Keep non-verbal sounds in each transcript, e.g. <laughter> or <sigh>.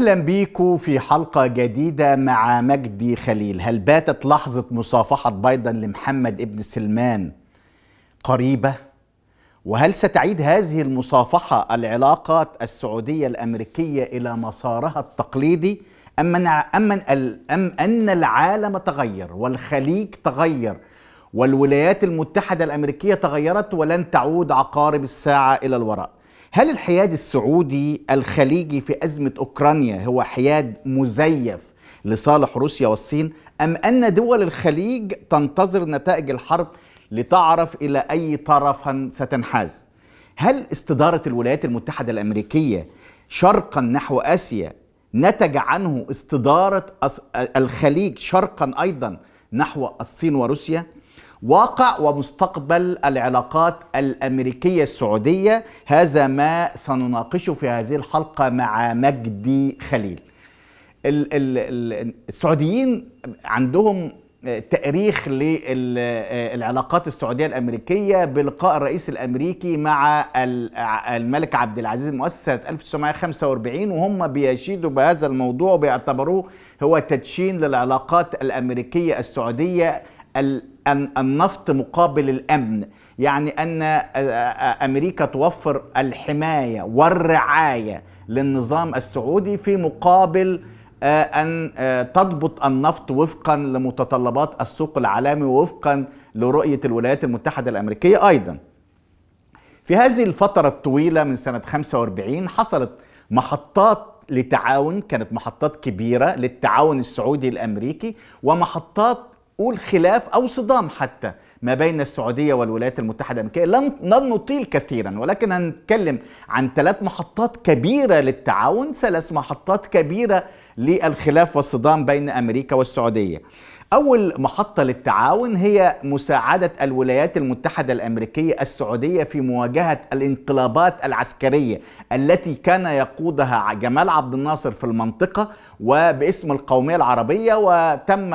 اهلا بيكم في حلقه جديده مع مجدي خليل هل باتت لحظه مصافحه بايدن لمحمد ابن سلمان قريبه وهل ستعيد هذه المصافحه العلاقات السعوديه الامريكيه الى مسارها التقليدي ام ام ام ان العالم تغير والخليج تغير والولايات المتحده الامريكيه تغيرت ولن تعود عقارب الساعه الى الوراء هل الحياد السعودي الخليجي في أزمة أوكرانيا هو حياد مزيف لصالح روسيا والصين أم أن دول الخليج تنتظر نتائج الحرب لتعرف إلى أي طرف ستنحاز هل استدارة الولايات المتحدة الأمريكية شرقا نحو آسيا نتج عنه استدارة الخليج شرقا أيضا نحو الصين وروسيا واقع ومستقبل العلاقات الامريكيه السعوديه هذا ما سنناقشه في هذه الحلقه مع مجدي خليل السعوديين عندهم تاريخ للعلاقات السعوديه الامريكيه بلقاء الرئيس الامريكي مع الملك عبد العزيز المؤسس سنه 1945 وهم بيشيدوا بهذا الموضوع وبيعتبروه هو تدشين للعلاقات الامريكيه السعوديه النفط مقابل الامن يعني ان آه، آه، امريكا توفر الحمايه والرعايه للنظام السعودي في مقابل آه، ان تضبط النفط وفقا لمتطلبات السوق العالمي ووفقا لرؤيه الولايات المتحده الامريكيه ايضا في هذه الفترة الطويلة من سنة 45 حصلت محطات لتعاون كانت محطات كبيرة للتعاون السعودي الأمريكي ومحطات قول خلاف أو صدام حتى ما بين السعودية والولايات المتحدة الأمريكية لن نطيل كثيرا ولكن هنتكلم عن ثلاث محطات كبيرة للتعاون ثلاث محطات كبيرة للخلاف والصدام بين أمريكا والسعودية أول محطة للتعاون هي مساعدة الولايات المتحدة الأمريكية السعودية في مواجهة الانقلابات العسكرية التي كان يقودها جمال عبد الناصر في المنطقة وباسم القومية العربية وتم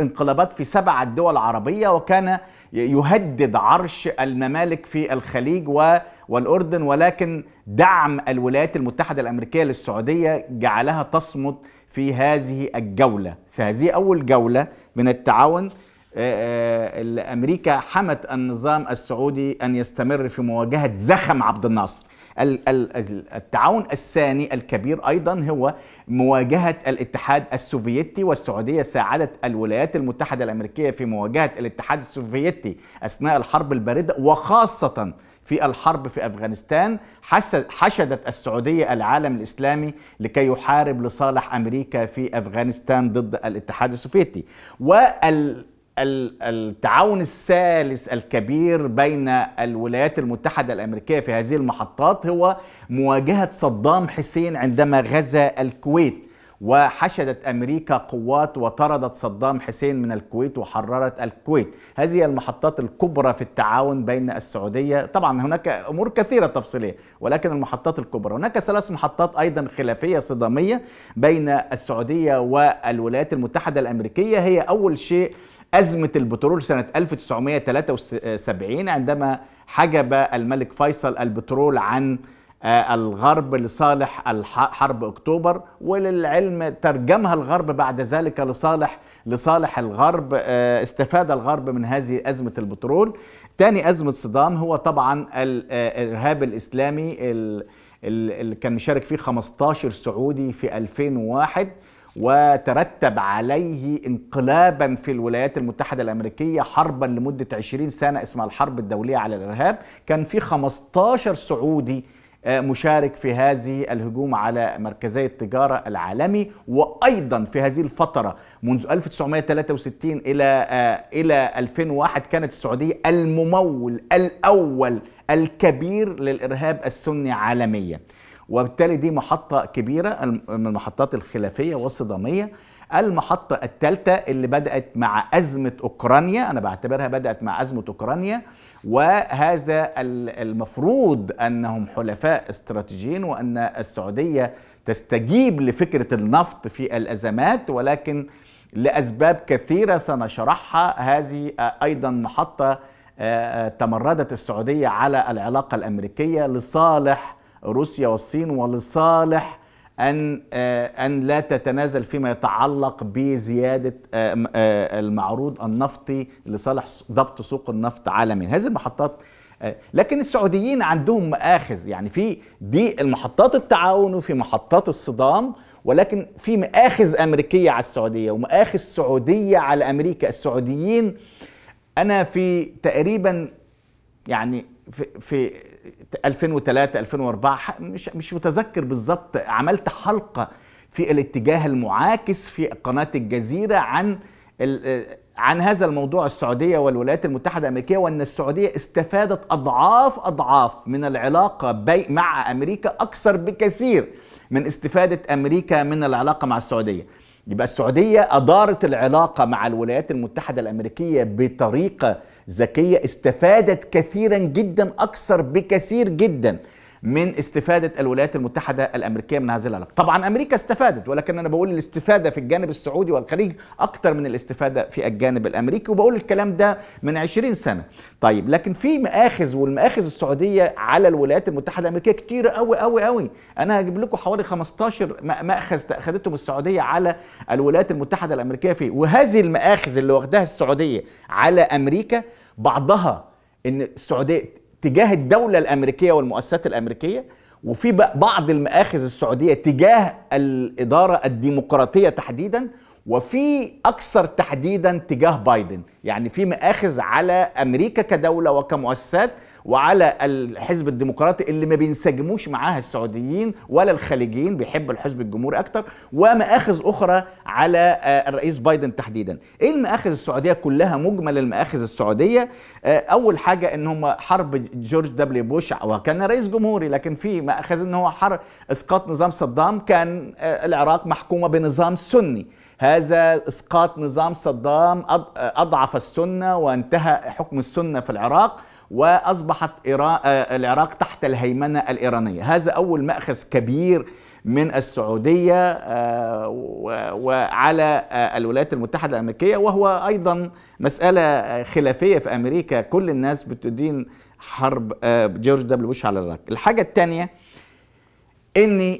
انقلابات في سبعة دول عربية وكان يهدد عرش الممالك في الخليج و والأردن ولكن دعم الولايات المتحدة الأمريكية للسعودية جعلها تصمد في هذه الجولة هذه أول جولة من التعاون آه، آه، امريكا حمت النظام السعودي ان يستمر في مواجهه زخم عبد الناصر التعاون الثاني الكبير ايضا هو مواجهه الاتحاد السوفيتي والسعوديه ساعدت الولايات المتحده الامريكيه في مواجهه الاتحاد السوفيتي اثناء الحرب البارده وخاصه في الحرب في افغانستان حشدت السعوديه العالم الاسلامي لكي يحارب لصالح امريكا في افغانستان ضد الاتحاد السوفيتي وال التعاون الثالث الكبير بين الولايات المتحدة الأمريكية في هذه المحطات هو مواجهة صدام حسين عندما غزا الكويت وحشدت امريكا قوات وطردت صدام حسين من الكويت وحررت الكويت هذه المحطات الكبرى في التعاون بين السعوديه طبعا هناك امور كثيره تفصيليه ولكن المحطات الكبرى هناك ثلاث محطات ايضا خلافيه صداميه بين السعوديه والولايات المتحده الامريكيه هي اول شيء أزمة البترول سنة 1973 عندما حجب الملك فيصل البترول عن آه، الغرب لصالح حرب اكتوبر وللعلم ترجمها الغرب بعد ذلك لصالح لصالح الغرب آه، استفاد الغرب من هذه ازمه البترول تاني ازمه صدام هو طبعا آه، الارهاب الاسلامي اللي كان مشارك فيه 15 سعودي في 2001 وترتب عليه انقلابا في الولايات المتحدة الأمريكية حربا لمدة 20 سنة اسمها الحرب الدولية على الإرهاب كان في 15 سعودي آه، مشارك في هذه الهجوم على مركزي التجارة العالمي وأيضا في هذه الفترة منذ 1963 إلى آه، إلى 2001 كانت السعودية الممول الأول الكبير للإرهاب السني عالميا وبالتالي دي محطة كبيرة من المحطات الخلافية والصدامية المحطة الثالثة اللي بدأت مع أزمة أوكرانيا أنا بعتبرها بدأت مع أزمة أوكرانيا وهذا المفروض أنهم حلفاء استراتيجيين وأن السعودية تستجيب لفكرة النفط في الأزمات ولكن لأسباب كثيرة سنشرحها هذه أيضا محطة آه، تمردت السعودية على العلاقة الأمريكية لصالح روسيا والصين ولصالح أن آه، أن لا تتنازل فيما يتعلق بزيادة آه، آه، المعروض النفطي لصالح ضبط سوق النفط عالميا هذه المحطات لكن السعوديين عندهم مآخذ يعني في دي المحطات التعاون وفي محطات الصدام ولكن في مآخذ أمريكية على السعودية ومآخذ سعودية على أمريكا السعوديين أنا في تقريبا يعني في, في 2003 2004 مش مش متذكر بالظبط عملت حلقه في الاتجاه المعاكس في قناه الجزيره عن عن هذا الموضوع السعوديه والولايات المتحده الامريكيه وان السعوديه استفادت اضعاف اضعاف من العلاقه بي مع امريكا اكثر بكثير من استفاده امريكا من العلاقه مع السعوديه. يبقى السعودية أدارت العلاقة مع الولايات المتحدة الأمريكية بطريقة ذكية استفادت كثيرا جدا أكثر بكثير جدا من استفادة الولايات المتحدة الأمريكية من هذه العلاقة طبعا أمريكا استفادت ولكن أنا بقول الاستفادة في الجانب السعودي والخليج أكتر من الاستفادة في الجانب الأمريكي وبقول الكلام ده من 20 سنة طيب لكن في مآخذ والمآخذ السعودية على الولايات المتحدة الأمريكية كتير قوي قوي قوي أنا هجيب لكم حوالي 15 مأخذ أخذتهم السعودية على الولايات المتحدة الأمريكية فيه وهذه المآخذ اللي واخداها السعودية على أمريكا بعضها ان السعوديه تجاه الدولة الأمريكية والمؤسسات الأمريكية وفي بعض المآخذ السعودية تجاه الإدارة الديمقراطية تحديدا وفي أكثر تحديدا تجاه بايدن يعني في مآخذ على أمريكا كدولة وكمؤسسات وعلى الحزب الديمقراطي اللي ما بينسجموش معاها السعوديين ولا الخليجيين بيحب الحزب الجمهوري اكتر ومآخذ اخرى على آه، الرئيس بايدن تحديدا ايه المآخذ السعوديه كلها مجمل المآخذ السعوديه آه، اول حاجه ان هم حرب جورج دبليو بوش وكان رئيس جمهوري لكن في مآخذ ان هو حرب اسقاط نظام صدام كان آه، العراق محكومه بنظام سني هذا اسقاط نظام صدام اضعف السنه وانتهى حكم السنه في العراق واصبحت آه، العراق تحت الهيمنه الايرانيه هذا اول ماخذ كبير من السعوديه آه، وعلى آه، الولايات المتحده الامريكيه وهو ايضا مساله خلافيه في امريكا كل الناس بتدين حرب جورج دبليو بوش على العراق الحاجه الثانيه ان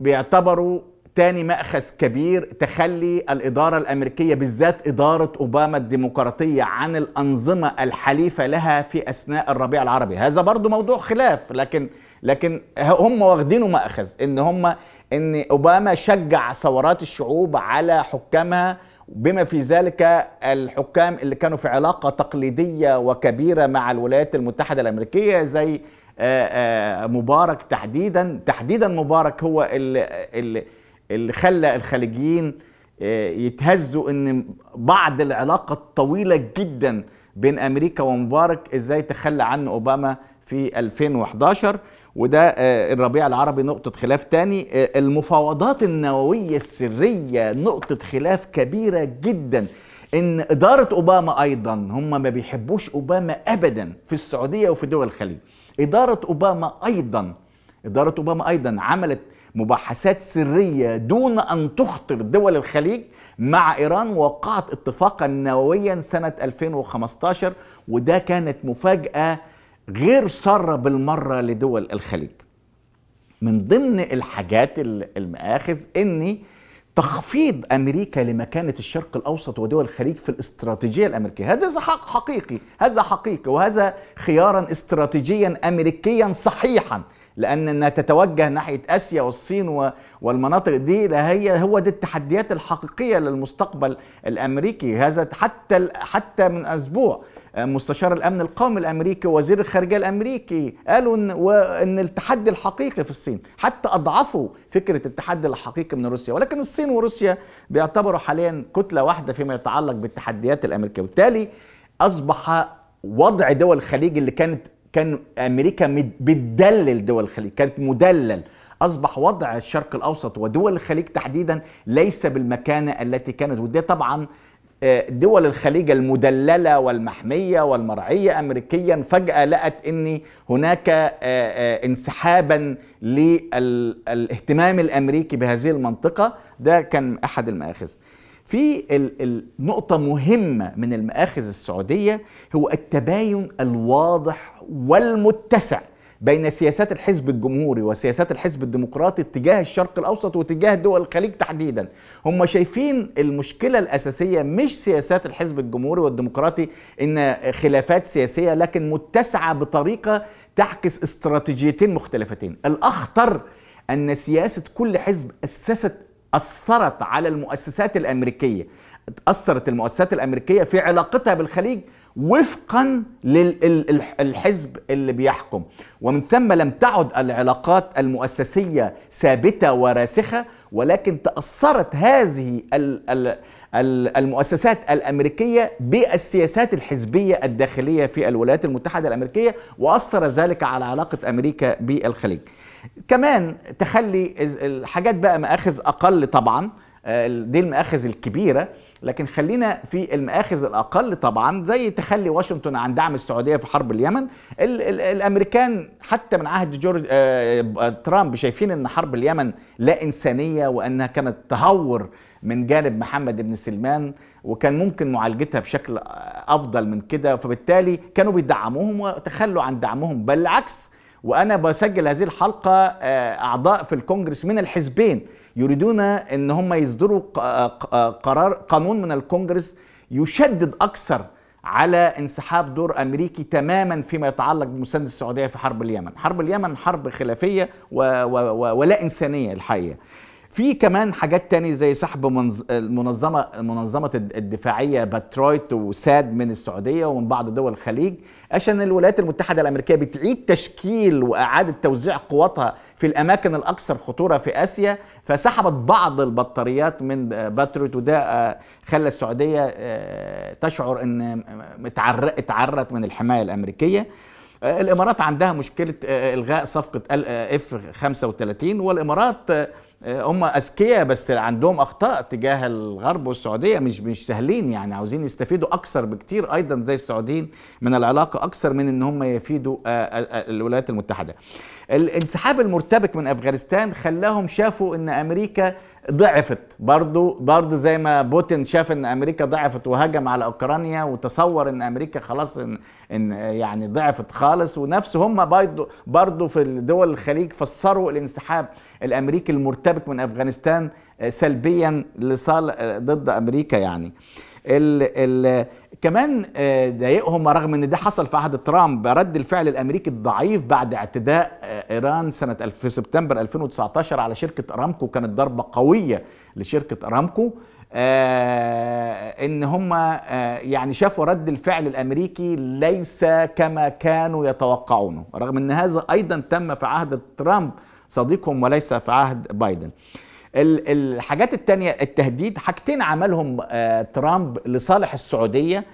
بيعتبروا تاني مأخذ كبير تخلي الإدارة الأمريكية بالذات إدارة أوباما الديمقراطية عن الأنظمة الحليفة لها في أثناء الربيع العربي هذا برضو موضوع خلاف لكن لكن هم واخدينه مأخذ إن هم إن أوباما شجع ثورات الشعوب على حكامها بما في ذلك الحكام اللي كانوا في علاقة تقليدية وكبيرة مع الولايات المتحدة الأمريكية زي آه، آه، مبارك تحديدا تحديدا مبارك هو اللي اللي خلى الخليجيين آه، يتهزوا ان بعد العلاقه الطويله جدا بين امريكا ومبارك ازاي تخلى عنه اوباما في 2011 وده آه، الربيع العربي نقطة خلاف تاني آه، المفاوضات النووية السرية نقطة خلاف كبيرة جدا ان إدارة أوباما أيضا هم ما بيحبوش أوباما أبدا في السعودية وفي دول الخليج إدارة أوباما أيضا إدارة أوباما أيضا عملت مباحثات سرية دون أن تخطر دول الخليج مع إيران وقعت اتفاقا نوويا سنة 2015 وده كانت مفاجأة غير سارة بالمرة لدول الخليج من ضمن الحاجات المآخذ أني تخفيض امريكا لمكانه الشرق الاوسط ودول الخليج في الاستراتيجيه الامريكيه، هذا حق حقيقي، هذا حقيقي وهذا خيارا استراتيجيا امريكيا صحيحا، لان انها تتوجه ناحيه اسيا والصين والمناطق دي هي هو دي التحديات الحقيقيه للمستقبل الامريكي هذا حتى حتى من اسبوع آه، مستشار الامن القومي الامريكي وزير الخارجيه الامريكي قالوا ان ان التحدي الحقيقي في الصين حتى اضعفوا فكره التحدي الحقيقي من روسيا ولكن الصين وروسيا بيعتبروا حاليا كتله واحده فيما يتعلق بالتحديات الامريكيه وبالتالي اصبح وضع دول الخليج اللي كانت كان امريكا بتدلل دول الخليج كانت مدلل اصبح وضع الشرق الاوسط ودول الخليج تحديدا ليس بالمكانه التي كانت وده طبعا آه، دول الخليج المدللة والمحمية والمرعية أمريكيا فجأة لقت أن هناك آه، آه، انسحابا للاهتمام الأمريكي بهذه المنطقة ده كان أحد المآخذ في النقطة مهمة من المآخذ السعودية هو التباين الواضح والمتسع بين سياسات الحزب الجمهوري وسياسات الحزب الديمقراطي اتجاه الشرق الاوسط وتجاه دول الخليج تحديدا هم شايفين المشكله الاساسيه مش سياسات الحزب الجمهوري والديمقراطي ان خلافات سياسيه لكن متسعه بطريقه تعكس استراتيجيتين مختلفتين الاخطر ان سياسه كل حزب اسست أثرت على المؤسسات الأمريكية أثرت المؤسسات الأمريكية في علاقتها بالخليج وفقا للحزب اللي بيحكم ومن ثم لم تعد العلاقات المؤسسية ثابتة وراسخة ولكن تأثرت هذه المؤسسات الأمريكية بالسياسات الحزبية الداخلية في الولايات المتحدة الأمريكية وأثر ذلك على علاقة أمريكا بالخليج كمان تخلي الحاجات بقى مآخذ أقل طبعا آه، دي المآخذ الكبيرة لكن خلينا في المآخذ الأقل طبعا زي تخلي واشنطن عن دعم السعودية في حرب اليمن الـ الـ الأمريكان حتى من عهد جورج آه، آه، ترامب شايفين أن حرب اليمن لا إنسانية وأنها كانت تهور من جانب محمد بن سلمان وكان ممكن معالجتها بشكل أفضل من كده فبالتالي كانوا بيدعموهم وتخلوا عن دعمهم بل العكس وانا بسجل هذه الحلقه آه، اعضاء في الكونجرس من الحزبين يريدون ان هم يصدروا آه، آه، قرار قانون من الكونجرس يشدد اكثر على انسحاب دور امريكي تماما فيما يتعلق بمساندة السعوديه في حرب اليمن، حرب اليمن حرب خلافيه و... و... ولا انسانيه الحقيقه. في كمان حاجات تاني زي سحب المنظمة منظمه منظمه الدفاعيه باترويت وساد من السعوديه ومن بعض دول الخليج عشان الولايات المتحده الامريكيه بتعيد تشكيل واعاده توزيع قواتها في الاماكن الاكثر خطوره في اسيا فسحبت بعض البطاريات من باترويت وده آه، خلى السعوديه آه، تشعر ان اتعرت من الحمايه الامريكيه آه، الامارات عندها مشكله الغاء صفقه اف 35 والامارات آه، هم اذكياء بس عندهم اخطاء تجاه الغرب والسعوديه مش مش سهلين يعني عاوزين يستفيدوا اكثر بكتير ايضا زي السعوديين من العلاقه اكثر من ان هم يفيدوا آه، آه، الولايات المتحده الانسحاب المرتبك من افغانستان خلاهم شافوا ان امريكا ضعفت برضو برضو زي ما بوتين شاف ان امريكا ضعفت وهجم على اوكرانيا وتصور ان امريكا خلاص ان, إن يعني ضعفت خالص ونفس هم برضو, برضو في دول الخليج فسروا الانسحاب الامريكي المرتبك من افغانستان آه، سلبيا لصال ضد امريكا يعني ال ال كمان آه، ضايقهم رغم ان ده حصل في عهد ترامب رد الفعل الامريكي الضعيف بعد اعتداء آه، ايران سنه في سبتمبر 2019 على شركه ارامكو كانت ضربه قويه لشركه ارامكو آه، ان هم يعني شافوا رد الفعل الامريكي ليس كما كانوا يتوقعونه رغم ان هذا ايضا تم في عهد ترامب صديقهم وليس في عهد بايدن الحاجات التانية التهديد حاجتين عملهم آه، ترامب لصالح السعودية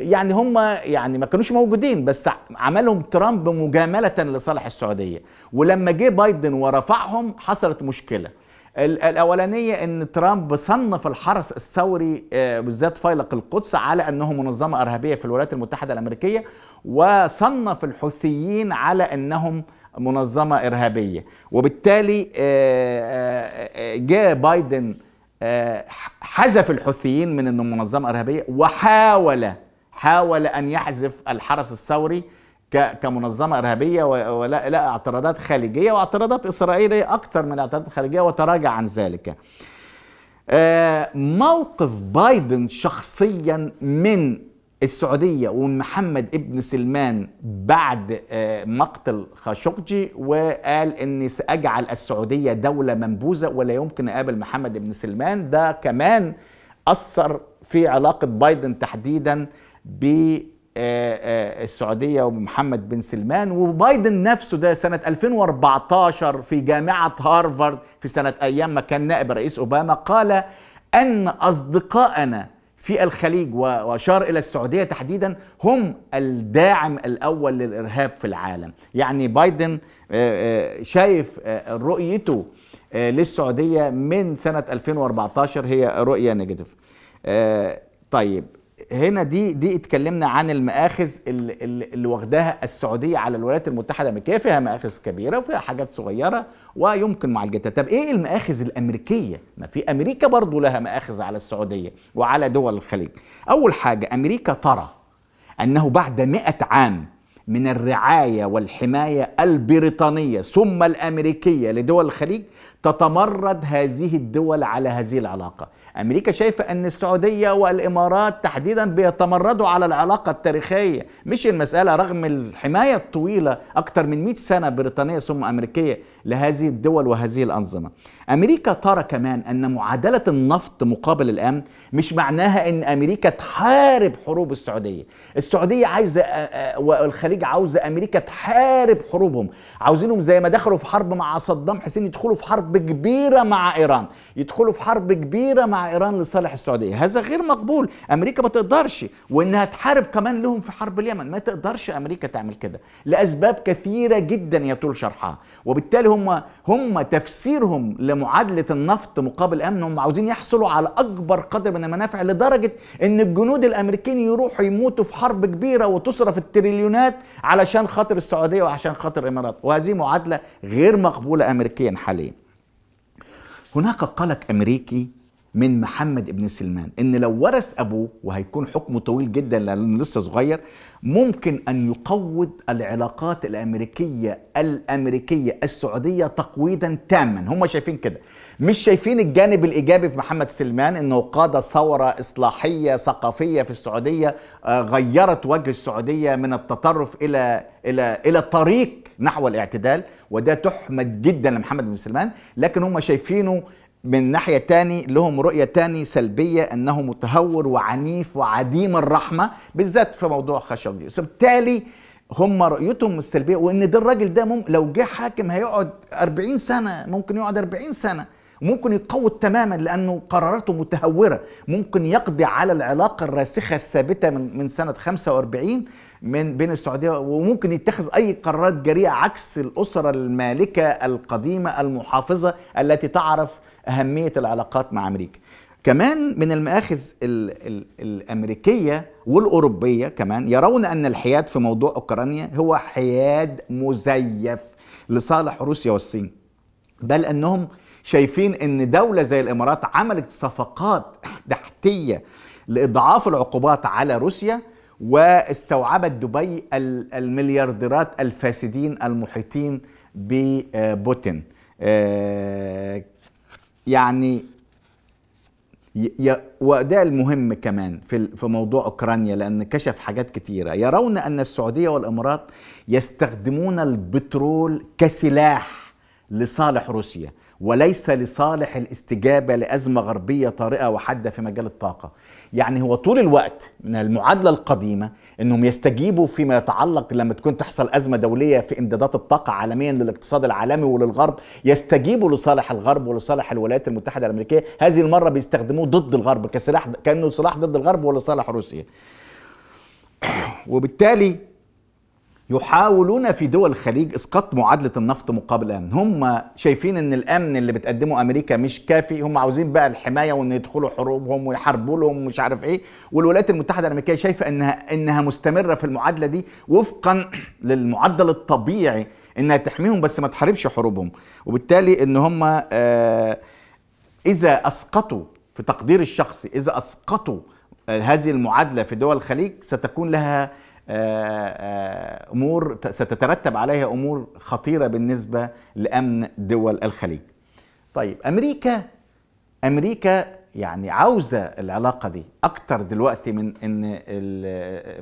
يعني هم يعني ما كانوش موجودين بس عملهم ترامب مجاملة لصالح السعودية ولما جه بايدن ورفعهم حصلت مشكلة الأولانية أن ترامب صنف الحرس الثوري آه، بالذات فيلق القدس على أنه منظمة إرهابية في الولايات المتحدة الأمريكية وصنف الحوثيين على أنهم منظمه ارهابيه وبالتالي آه، آه، آه، جاء بايدن حذف الحوثيين من انه منظمه ارهابيه وحاول حاول ان يحذف الحرس الثوري كمنظمه ارهابيه ولا اعتراضات خارجيه واعتراضات اسرائيليه اكثر من اعتراضات خارجية وتراجع عن ذلك. موقف بايدن شخصيا من السعودية ومحمد ابن سلمان بعد آه، مقتل خاشقجي وقال أني سأجعل السعودية دولة منبوذة ولا يمكن أقابل محمد ابن سلمان ده كمان أثر في علاقة بايدن تحديدا بالسعودية آه، آه، ومحمد بن سلمان وبايدن نفسه ده سنة 2014 في جامعة هارفارد في سنة أيام ما كان نائب رئيس أوباما قال أن أصدقائنا في الخليج واشار الى السعوديه تحديدا هم الداعم الاول للارهاب في العالم يعني بايدن آه، آه، شايف آه، رؤيته للسعوديه من سنه 2014 هي رؤيه نيجاتيف طيب هنا دي دي اتكلمنا عن المآخذ اللي, اللي واخداها السعوديه على الولايات المتحده الامريكيه فيها مآخذ كبيره وفيها حاجات صغيره ويمكن معالجتها طب ايه المآخذ الامريكيه ما في امريكا برضو لها مآخذ على السعوديه وعلى دول الخليج اول حاجه امريكا ترى انه بعد 100 عام من الرعايه والحمايه البريطانيه ثم الامريكيه لدول الخليج تتمرد هذه الدول على هذه العلاقه امريكا شايفه ان السعوديه والامارات تحديدا بيتمردوا على العلاقه التاريخيه مش المساله رغم الحمايه الطويله اكثر من 100 سنه بريطانيه ثم امريكيه لهذه الدول وهذه الأنظمة أمريكا ترى كمان أن معادلة النفط مقابل الأمن مش معناها أن أمريكا تحارب حروب السعودية السعودية عايزة والخليج عاوزة أمريكا تحارب حروبهم عاوزينهم زي ما دخلوا في حرب مع صدام حسين يدخلوا في حرب كبيرة مع إيران يدخلوا في حرب كبيرة مع إيران لصالح السعودية هذا غير مقبول أمريكا ما تقدرش وإنها تحارب كمان لهم في حرب اليمن ما تقدرش أمريكا تعمل كده لأسباب كثيرة جدا يطول شرحها وبالتالي هم هم تفسيرهم لمعادله النفط مقابل امن هم عاوزين يحصلوا على اكبر قدر من المنافع لدرجه ان الجنود الامريكيين يروحوا يموتوا في حرب كبيره وتصرف التريليونات علشان خاطر السعوديه وعشان خاطر الامارات وهذه معادله غير مقبوله امريكيا حاليا هناك قلق امريكي من محمد ابن سلمان ان لو ورث ابوه وهيكون حكمه طويل جدا لانه لسه صغير ممكن ان يقود العلاقات الامريكيه الامريكيه السعوديه تقويدا تاما هم شايفين كده مش شايفين الجانب الايجابي في محمد سلمان انه قاد ثوره اصلاحيه ثقافيه في السعوديه آه، غيرت وجه السعوديه من التطرف الى الى الى طريق نحو الاعتدال وده تحمد جدا لمحمد بن سلمان لكن هم شايفينه من ناحية تاني لهم رؤية تاني سلبية أنه متهور وعنيف وعديم الرحمة بالذات في موضوع خشوجي وبالتالي هم رؤيتهم السلبية وإن ده الراجل ده مم لو جه حاكم هيقعد 40 سنة ممكن يقعد 40 سنة ممكن يتقوض تماما لأنه قراراته متهورة ممكن يقضي على العلاقة الراسخة الثابتة من, من سنة 45 من بين السعودية وممكن يتخذ أي قرارات جريئة عكس الأسرة المالكة القديمة المحافظة التي تعرف اهميه العلاقات مع امريكا كمان من المآخذ الـ الـ الأمريكية والأوروبية كمان يرون أن الحياد في موضوع أوكرانيا هو حياد مزيف لصالح روسيا والصين بل أنهم شايفين أن دولة زي الإمارات عملت صفقات تحتية لإضعاف العقوبات على روسيا واستوعبت دبي المليارديرات الفاسدين المحيطين ببوتين آه، يعني وده المهم كمان في في موضوع اوكرانيا لان كشف حاجات كتيره يرون ان السعوديه والامارات يستخدمون البترول كسلاح لصالح روسيا وليس لصالح الاستجابه لازمه غربيه طارئه وحاده في مجال الطاقه. يعني هو طول الوقت من المعادله القديمه انهم يستجيبوا فيما يتعلق لما تكون تحصل ازمه دوليه في امدادات الطاقه عالميا للاقتصاد العالمي وللغرب، يستجيبوا لصالح الغرب ولصالح الولايات المتحده الامريكيه، هذه المره بيستخدموه ضد الغرب كسلاح كانه سلاح ضد الغرب ولصالح روسيا. <clears throat> وبالتالي يحاولون في دول الخليج اسقاط معادله النفط مقابل الامن هم شايفين ان الامن اللي بتقدمه امريكا مش كافي هم عاوزين بقى الحمايه وان يدخلوا حروبهم ويحاربوا لهم مش عارف ايه والولايات المتحده الامريكيه شايفه انها انها مستمره في المعادله دي وفقا <clears throat> للمعدل الطبيعي انها تحميهم بس ما تحاربش حروبهم وبالتالي ان هم آه، اذا اسقطوا في تقدير الشخصي اذا اسقطوا آه، هذه المعادله في دول الخليج ستكون لها آه، آه، امور ستترتب عليها امور خطيره بالنسبه لامن دول الخليج. طيب امريكا امريكا يعني عاوزه العلاقه دي اكتر دلوقتي من ان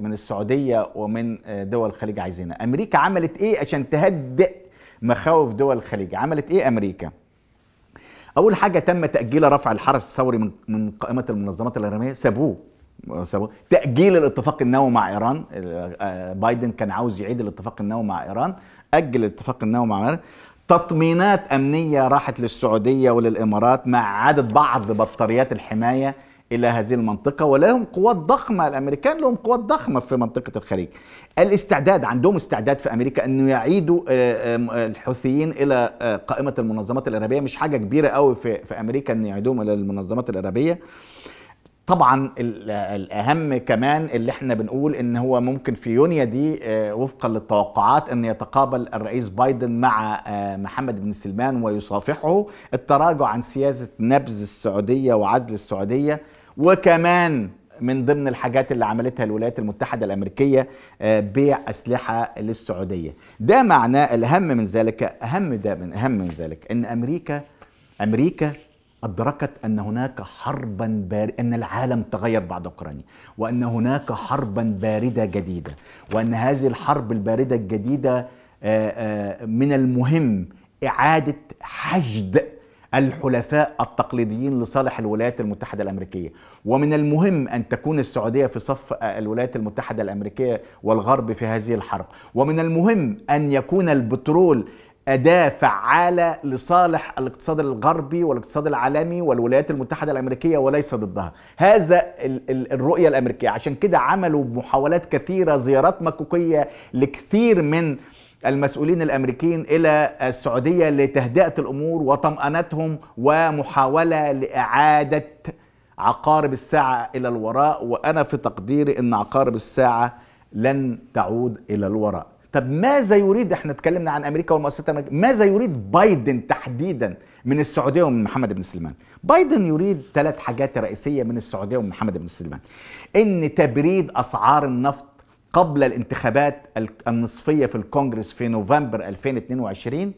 من السعوديه ومن دول الخليج عايزينها. امريكا عملت ايه عشان تهدئ مخاوف دول الخليج؟ عملت ايه امريكا؟ اول حاجه تم تاجيل رفع الحرس الثوري من من قائمه المنظمات الارهابيه سابوه تاجيل الاتفاق النووي مع ايران آه، بايدن كان عاوز يعيد الاتفاق النووي مع ايران اجل الاتفاق النووي مع ايران تطمينات امنيه راحت للسعوديه وللامارات مع عاده بعض بطاريات الحمايه الى هذه المنطقه ولهم قوات ضخمه الامريكان لهم قوات ضخمه في منطقه الخليج الاستعداد عندهم استعداد في امريكا انه يعيدوا آه، آه، الحوثيين الى قائمه المنظمات الارهابيه مش حاجه كبيره قوي في في امريكا ان يعيدوهم الى المنظمات الارهابيه طبعا الاهم كمان اللي احنا بنقول ان هو ممكن في يونيو دي آه، وفقا للتوقعات ان يتقابل الرئيس بايدن مع آه، محمد بن سلمان ويصافحه التراجع عن سياسه نبذ السعوديه وعزل السعوديه وكمان من ضمن الحاجات اللي عملتها الولايات المتحدة الأمريكية آه، بيع أسلحة للسعودية ده معناه الأهم من ذلك أهم ده من أهم من ذلك أن أمريكا أمريكا أدركت أن هناك حربا باردة أن العالم تغير بعد أوكرانيا وأن هناك حربا باردة جديدة وأن هذه الحرب الباردة الجديدة آه، آه، من المهم إعادة حشد الحلفاء التقليديين لصالح الولايات المتحدة الأمريكية ومن المهم أن تكون السعودية في صف آه، الولايات المتحدة الأمريكية والغرب في هذه الحرب ومن المهم أن يكون البترول أداة فعالة لصالح الاقتصاد الغربي والاقتصاد العالمي والولايات المتحدة الأمريكية وليس ضدها هذا الرؤية الأمريكية عشان كده عملوا محاولات كثيرة زيارات مكوكية لكثير من المسؤولين الامريكيين الى السعوديه لتهدئه الامور وطمانتهم ومحاوله لاعاده عقارب الساعه الى الوراء وانا في تقديري ان عقارب الساعه لن تعود الى الوراء طب ماذا يريد احنا اتكلمنا عن امريكا والمؤسسات الامريكيه ماذا يريد بايدن تحديدا من السعوديه ومن محمد بن سلمان بايدن يريد ثلاث حاجات رئيسيه من السعوديه ومن محمد بن سلمان ان تبريد اسعار النفط قبل الانتخابات النصفيه في الكونجرس في نوفمبر 2022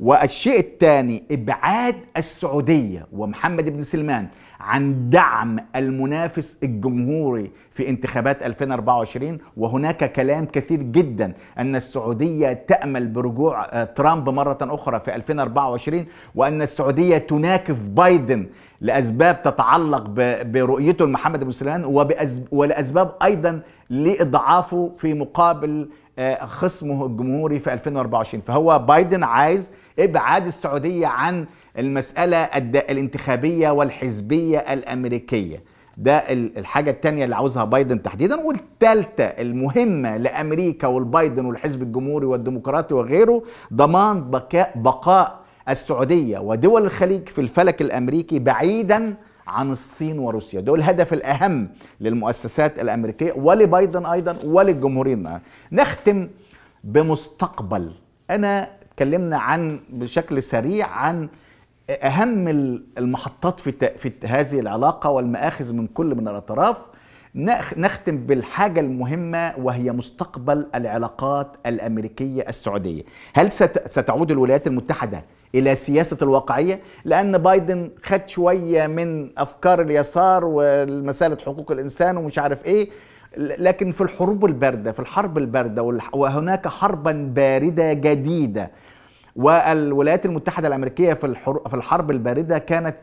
والشيء الثاني ابعاد السعوديه ومحمد بن سلمان عن دعم المنافس الجمهوري في انتخابات 2024 وهناك كلام كثير جدا أن السعودية تأمل برجوع آه، ترامب مرة أخرى في 2024 وأن السعودية تناكف بايدن لأسباب تتعلق برؤيته لمحمد بن سلمان ولأسباب أيضا لإضعافه في مقابل آه، خصمه الجمهوري في 2024 فهو بايدن عايز إبعاد السعودية عن المسألة الانتخابية والحزبية الأمريكية ده الحاجة التانية اللي عاوزها بايدن تحديدا والتالتة المهمة لأمريكا والبايدن والحزب الجمهوري والديمقراطي وغيره ضمان بقاء, بقاء السعودية ودول الخليج في الفلك الأمريكي بعيدا عن الصين وروسيا دول الهدف الأهم للمؤسسات الأمريكية ولبايدن أيضا وللجمهورين نختم بمستقبل أنا اتكلمنا عن بشكل سريع عن اهم المحطات في في هذه العلاقه والماخذ من كل من الاطراف نختم بالحاجة المهمة وهي مستقبل العلاقات الأمريكية السعودية هل ستعود الولايات المتحدة إلى سياسة الواقعية؟ لأن بايدن خد شوية من أفكار اليسار ومسألة حقوق الإنسان ومش عارف إيه لكن في الحروب الباردة في الحرب الباردة وهناك حربا باردة جديدة والولايات المتحدة الأمريكية في في الحرب الباردة كانت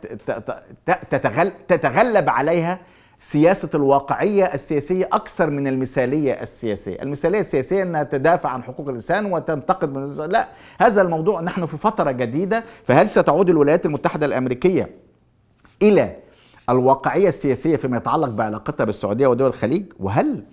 تتغلب عليها سياسة الواقعية السياسية أكثر من المثالية السياسية المثالية السياسية أنها تدافع عن حقوق الإنسان وتنتقد من لا هذا الموضوع نحن في فترة جديدة فهل ستعود الولايات المتحدة الأمريكية إلى الواقعية السياسية فيما يتعلق بعلاقتها بالسعودية ودول الخليج وهل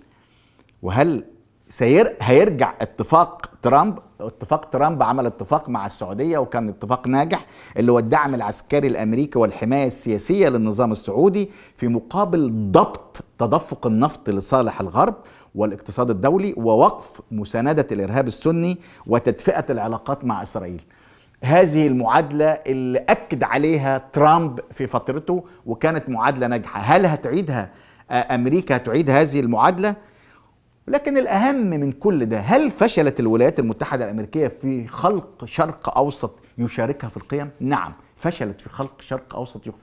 وهل سير هيرجع اتفاق ترامب اتفاق ترامب عمل اتفاق مع السعوديه وكان اتفاق ناجح اللي هو الدعم العسكري الامريكي والحمايه السياسيه للنظام السعودي في مقابل ضبط تدفق النفط لصالح الغرب والاقتصاد الدولي ووقف مسانده الارهاب السني وتدفئه العلاقات مع اسرائيل. هذه المعادلة اللي أكد عليها ترامب في فترته وكانت معادلة ناجحة هل هتعيدها أمريكا تعيد هذه المعادلة؟ لكن الأهم من كل ده هل فشلت الولايات المتحدة الأمريكية في خلق شرق أوسط يشاركها في القيم؟ نعم فشلت في خلق شرق اوسط يخ...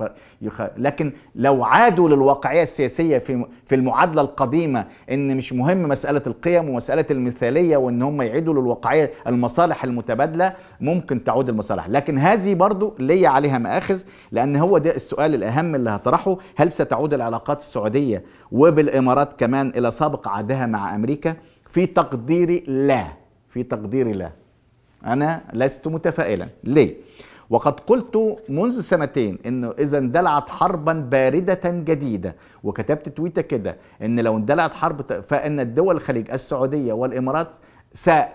يخ... لكن لو عادوا للواقعيه السياسيه في في المعادله القديمه ان مش مهم مساله القيم ومساله المثاليه وان هم يعيدوا للواقعيه المصالح المتبادله ممكن تعود المصالح لكن هذه برضو ليا عليها مآخذ لان هو ده السؤال الاهم اللي هطرحه هل ستعود العلاقات السعوديه وبالامارات كمان الى سابق عهدها مع امريكا في تقديري لا في تقديري لا انا لست متفائلا ليه وقد قلت منذ سنتين انه اذا اندلعت حربا بارده جديده وكتبت تويته كده ان لو اندلعت حرب فان الدول الخليج السعوديه والامارات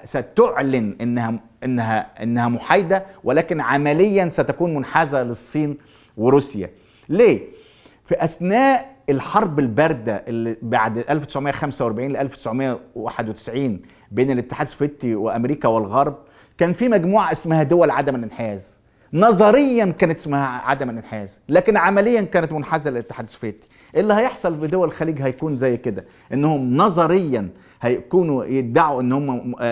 ستعلن انها انها انها محايده ولكن عمليا ستكون منحازه للصين وروسيا ليه في اثناء الحرب البارده اللي بعد 1945 ل 1991 بين الاتحاد السوفيتي وامريكا والغرب كان في مجموعه اسمها دول عدم الانحياز نظريا كانت اسمها عدم الانحياز لكن عمليا كانت منحازه للاتحاد السوفيتي إيه اللي هيحصل في دول الخليج هيكون زي كده انهم نظريا هيكونوا يدعوا ان هم آه،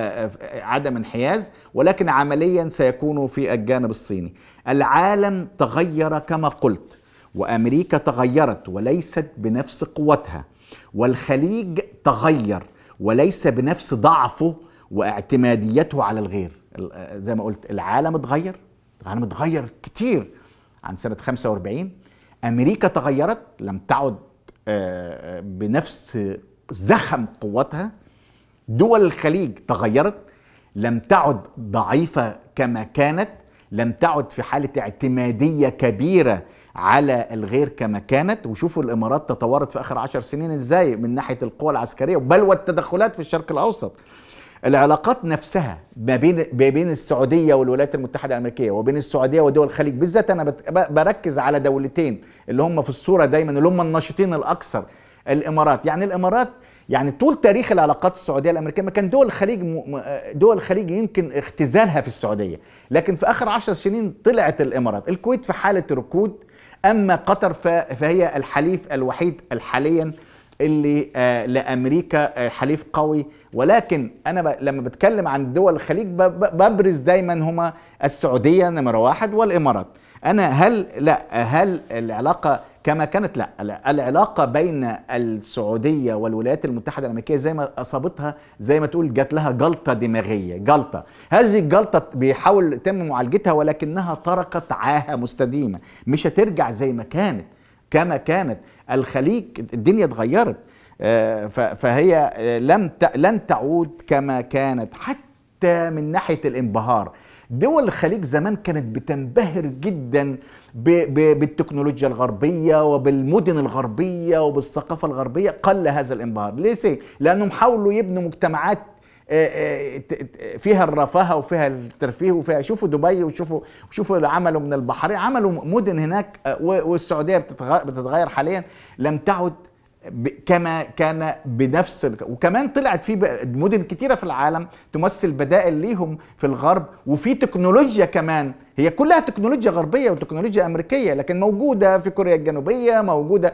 آه، عدم انحياز ولكن عمليا سيكونوا في الجانب الصيني العالم تغير كما قلت وامريكا تغيرت وليست بنفس قوتها والخليج تغير وليس بنفس ضعفه واعتماديته على الغير آه، زي ما قلت العالم اتغير العالم اتغير كتير عن سنه 45 امريكا تغيرت لم تعد آه، آه، بنفس زخم قوتها دول الخليج تغيرت لم تعد ضعيفه كما كانت لم تعد في حاله اعتماديه كبيره على الغير كما كانت وشوفوا الامارات تطورت في اخر عشر سنين ازاي من ناحيه القوى العسكريه بل والتدخلات في الشرق الاوسط العلاقات نفسها ما بين ما بين السعوديه والولايات المتحده الامريكيه وبين السعوديه ودول الخليج بالذات انا بركز على دولتين اللي هم في الصوره دايما اللي هم الناشطين الاكثر الامارات يعني الامارات يعني طول تاريخ العلاقات السعوديه الامريكيه ما كان دول الخليج دول الخليج يمكن اختزالها في السعوديه لكن في اخر عشر سنين طلعت الامارات الكويت في حاله ركود اما قطر فهي الحليف الوحيد حاليا اللي آه، لامريكا آه، حليف قوي ولكن انا ب... لما بتكلم عن دول الخليج ب... ببرز دايما هما السعوديه نمره واحد والامارات انا هل لا هل العلاقه كما كانت لا, لا العلاقه بين السعوديه والولايات المتحده الامريكيه زي ما اصابتها زي ما تقول جات لها جلطه دماغيه جلطه هذه الجلطه بيحاول تم معالجتها ولكنها طرقت عاهه مستديمه مش هترجع زي ما كانت كما كانت الخليج الدنيا اتغيرت آه، فهي لم لن تعود كما كانت حتى من ناحيه الانبهار دول الخليج زمان كانت بتنبهر جدا بالتكنولوجيا الغربية وبالمدن الغربية وبالثقافة الغربية قل هذا الانبهار ليه لأنهم حاولوا يبنوا مجتمعات آه، آه، فيها الرفاهة وفيها الترفيه وفيها شوفوا دبي وشوفوا شوفوا اللي عملوا من البحرين عملوا مدن هناك والسعودية بتتغير حاليا لم تعد كما كان بنفس وكمان طلعت في مدن كتيره في العالم تمثل بدائل ليهم في الغرب وفي تكنولوجيا كمان هي كلها تكنولوجيا غربيه وتكنولوجيا امريكيه لكن موجوده في كوريا الجنوبيه موجوده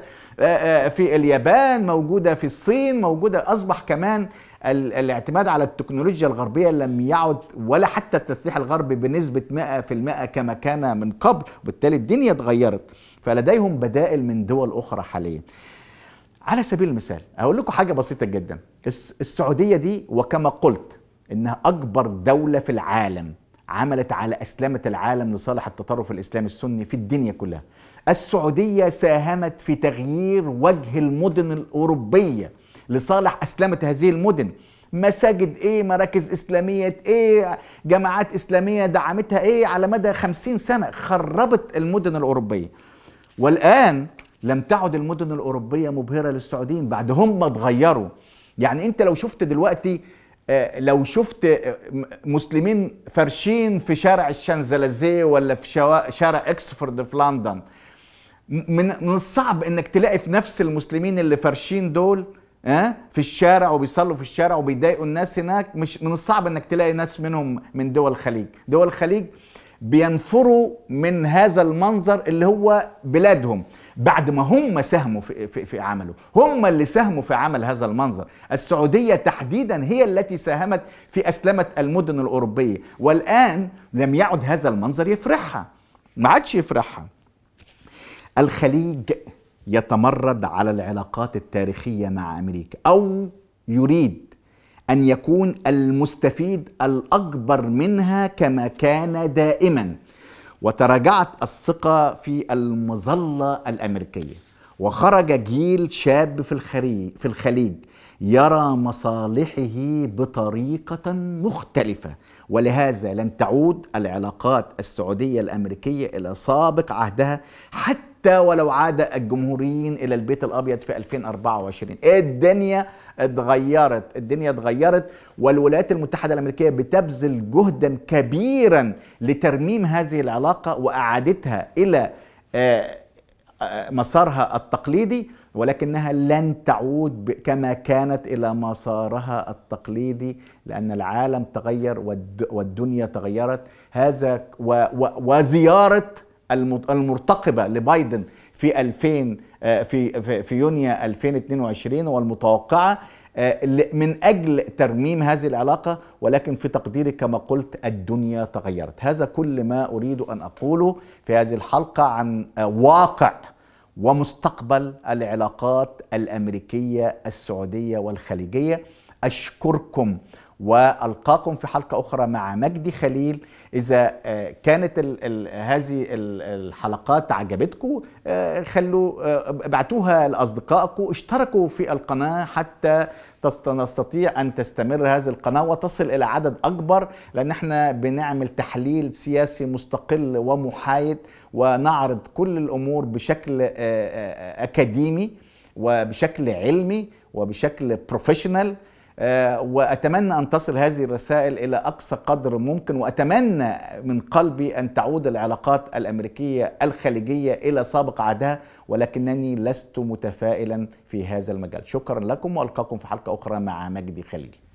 في اليابان موجوده في الصين موجوده اصبح كمان الاعتماد على التكنولوجيا الغربية لم يعد ولا حتى التسليح الغربي بنسبة 100% كما كان من قبل وبالتالي الدنيا اتغيرت فلديهم بدائل من دول أخرى حاليا على سبيل المثال اقول لكم حاجه بسيطه جدا السعوديه دي وكما قلت انها اكبر دوله في العالم عملت على اسلمه العالم لصالح التطرف الاسلامي السني في الدنيا كلها السعوديه ساهمت في تغيير وجه المدن الاوروبيه لصالح اسلمه هذه المدن مساجد ايه مراكز اسلامية ايه جماعات اسلامية دعمتها ايه على مدى خمسين سنة خربت المدن الاوروبية والان لم تعد المدن الأوروبية مبهرة للسعوديين بعد هم اتغيروا يعني أنت لو شفت دلوقتي آه، لو شفت آه، مسلمين فرشين في شارع الشانزلازيه ولا في شارع اكسفورد في لندن من من الصعب انك تلاقي في نفس المسلمين اللي فرشين دول ها آه، في الشارع وبيصلوا في الشارع وبيضايقوا الناس هناك مش من الصعب انك تلاقي ناس منهم من دول الخليج دول الخليج بينفروا من هذا المنظر اللي هو بلادهم بعد ما هم ساهموا في, في, في عمله هم اللي ساهموا في عمل هذا المنظر السعودية تحديدا هي التي ساهمت في أسلمة المدن الأوروبية والآن لم يعد هذا المنظر يفرحها ما عادش يفرحها الخليج يتمرد على العلاقات التاريخية مع أمريكا أو يريد أن يكون المستفيد الأكبر منها كما كان دائماً وتراجعت الثقة في المظلة الأمريكية وخرج جيل شاب في الخليج, في الخليج يرى مصالحه بطريقة مختلفة ولهذا لن تعود العلاقات السعودية الأمريكية إلى سابق عهدها حتى ولو عاد الجمهوريين إلى البيت الأبيض في 2024 إيه الدنيا اتغيرت الدنيا اتغيرت والولايات المتحدة الأمريكية بتبذل جهدا كبيرا لترميم هذه العلاقة وإعادتها إلى آه، آه، مسارها التقليدي ولكنها لن تعود كما كانت الى مسارها التقليدي لان العالم تغير والدنيا تغيرت هذا وزياره المرتقبه لبايدن في 2000 آه، في في يونيو 2022 والمتوقعه آه، من اجل ترميم هذه العلاقه ولكن في تقديري كما قلت الدنيا تغيرت هذا كل ما اريد ان اقوله في هذه الحلقه عن آه، واقع ومستقبل العلاقات الامريكيه السعوديه والخليجيه اشكركم والقاكم في حلقه اخرى مع مجدي خليل اذا آه، كانت الـ الـ هذه الحلقات عجبتكم آه، خلوا آه، ابعتوها لاصدقائكم اشتركوا في القناه حتى نستطيع أن تستمر هذه القناة وتصل إلى عدد أكبر لأن احنا بنعمل تحليل سياسي مستقل ومحايد ونعرض كل الأمور بشكل آه، آه، آه، أكاديمي وبشكل علمي وبشكل بروفيشنال آه، واتمنى ان تصل هذه الرسائل الى اقصى قدر ممكن واتمنى من قلبي ان تعود العلاقات الامريكيه الخليجيه الى سابق عهدها ولكنني لست متفائلا في هذا المجال شكرا لكم والقاكم في حلقه اخرى مع مجدي خليل